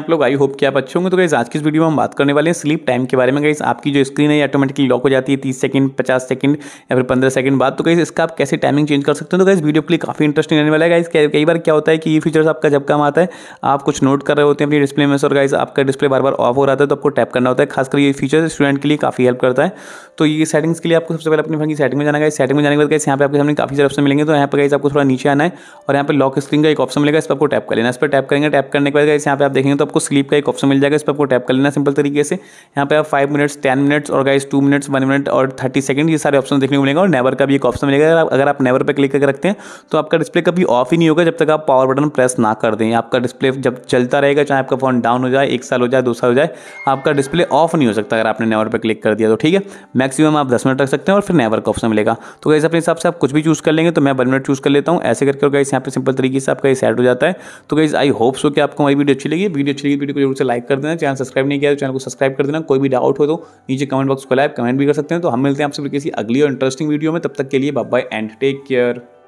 आप लोग I hope कि आप अच्छे होंगे तो गाइज आज की इस वीडियो में हम बात करने वाले हैं स्लीप टाइम के बारे में गाइज आपकी जो स्क्रीन है ऑटोमेटिकली लॉक हो जाती है तीस सेकंड पचास सेकंड या फिर पंद्रह सेकंड बाद तो गाइज इसका आप कैसे टाइमिंग चेंज कर सकते हैं तो गाइज वीडियो के लिए काफी इंटरेस्टिंग रहने वाला है गाइज कई बार क्या होता है कि ये फीचर्स आपका जब काम आता है आप कुछ नोट कर रहे होते हैं अपनी डिस्प्ले में और गाइज आपका डिस्प्ले बार बार ऑफ हो रहा है तो आपको टैप करना होता है खासकर ये फीचर स्टूडेंट के लिए काफी हेल्प करता है तो ये सेटिंग्स के लिए आपको सबसे पहले अपनी फोन की सेटिंग में जाना है सेटिंग में जाने के बाद गाइस यहाँ पे आपके सामने काफी सारे ऑप्शन मिलेंगे तो यहाँ पर गाइज आपको थोड़ा नीचे आना है और यहाँ पर लॉक स्क्रीन का एक ऑप्शन मिलेगा इस पर आपको टैप कर लेना इस पर टैप करेंगे टैप करने के बाद गाइस यहाँ पे आप देखेंगे तो आपको स्लीप का एक ऑप्शन मिल जाएगा इस पर आपको टैप कर लेना सिंपल तरीके से यहाँ पे आप फाइव मिनट्स टेन मिनट्स और guys two minutes one minute और थर्टी सेकंड ये सारे ऑप्शन देखने को मिलेगा और नेवर का भी एक ऑप्शन मिलेगा अगर आप नेवर पर क्लिक करके रखते हैं तो आपका डिस्प्ले कभी ऑफ ही नहीं होगा जब तक आप पावर बटन प्रेस ना कर दें आपका डिस्प्ले जब चलता रहेगा चाहे आपका फोन डाउन हो जाए एक साल हो जाए दो साल हो जाए आपका डिस्प्ले ऑफ नहीं हो सकता अगर आपने नेवर पर क्लिक कर दिया तो ठीक है मैक्सिमम आप दस मिनट रख सकते हैं और फिर नेवर का ऑप्शन मिलेगा तो गाइस अपने हिसाब से आप कुछ भी चूज़ कर लेंगे तो मैं वन मिनट चूज़ कर लेता हूँ ऐसे करके गाइस यहाँ पे सिंपल तरीके से आपका ये सेट हो जाता है तो गाइस आई होप सो कि आपको हमारी वीडियो अच्छी लगी वीडियो अच्छी लगी तो वीडियो को जरूर से लाइक कर देना चैनल सब्सक्राइब नहीं किया तो चैनल को सब्सक्राइब कर देना कोई भी डाउट हो तो नीचे कमेंट बॉक्स को लाइव कमेंट भी कर सकते हैं तो हम मिलते हैं आपसे किसी अगली और इंटरेस्टिंग वीडियो में तब तक के लिए बाय एंड टेक केयर